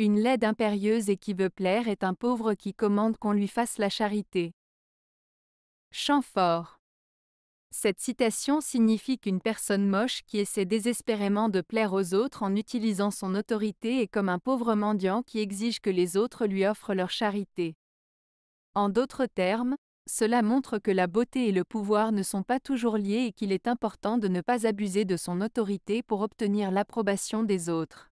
Une laide impérieuse et qui veut plaire est un pauvre qui commande qu'on lui fasse la charité. Champfort. Cette citation signifie qu'une personne moche qui essaie désespérément de plaire aux autres en utilisant son autorité est comme un pauvre mendiant qui exige que les autres lui offrent leur charité. En d'autres termes, cela montre que la beauté et le pouvoir ne sont pas toujours liés et qu'il est important de ne pas abuser de son autorité pour obtenir l'approbation des autres.